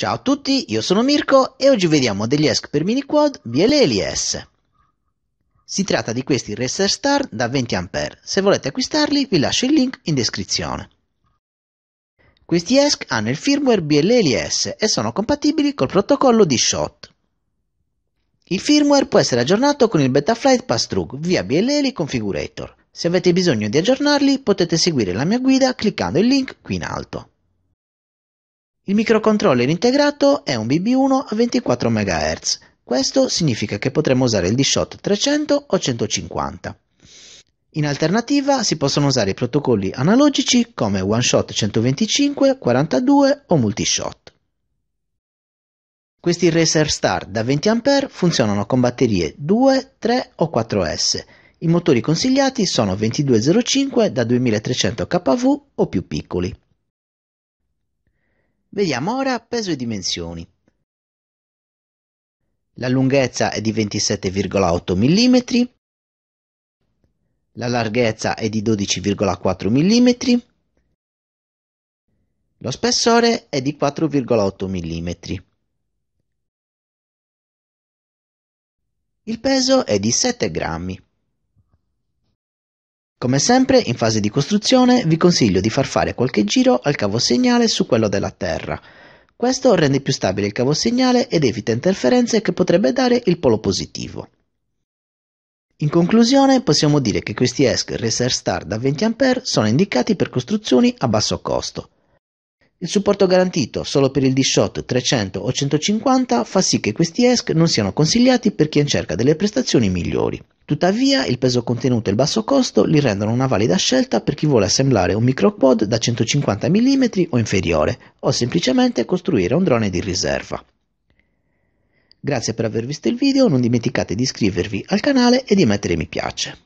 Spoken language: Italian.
Ciao a tutti, io sono Mirko e oggi vediamo degli ESC per mini quad miniquad VLLS. Si tratta di questi Racer Star da 20A, se volete acquistarli vi lascio il link in descrizione. Questi ESC hanno il firmware BLLS e sono compatibili col protocollo di SHOT. Il firmware può essere aggiornato con il Betaflight Pass-Through via BLL Configurator. Se avete bisogno di aggiornarli potete seguire la mia guida cliccando il link qui in alto. Il microcontroller integrato è un BB1 a 24 MHz. Questo significa che potremo usare il DShot 300 o 150. In alternativa si possono usare i protocolli analogici come OneShot 125, 42 o Multishot. Questi Racer Star da 20A funzionano con batterie 2, 3 o 4S. I motori consigliati sono 2205 da 2300 kV o più piccoli. Vediamo ora peso e dimensioni. La lunghezza è di 27,8 mm, la larghezza è di 12,4 mm, lo spessore è di 4,8 mm. Il peso è di 7 grammi. Come sempre in fase di costruzione vi consiglio di far fare qualche giro al cavo segnale su quello della terra. Questo rende più stabile il cavo segnale ed evita interferenze che potrebbe dare il polo positivo. In conclusione possiamo dire che questi ESC Racer Star da 20A sono indicati per costruzioni a basso costo. Il supporto garantito solo per il D-Shot 300 o 150 fa sì che questi ESC non siano consigliati per chi è in cerca delle prestazioni migliori. Tuttavia il peso contenuto e il basso costo li rendono una valida scelta per chi vuole assemblare un micropod da 150 mm o inferiore o semplicemente costruire un drone di riserva. Grazie per aver visto il video, non dimenticate di iscrivervi al canale e di mettere mi piace.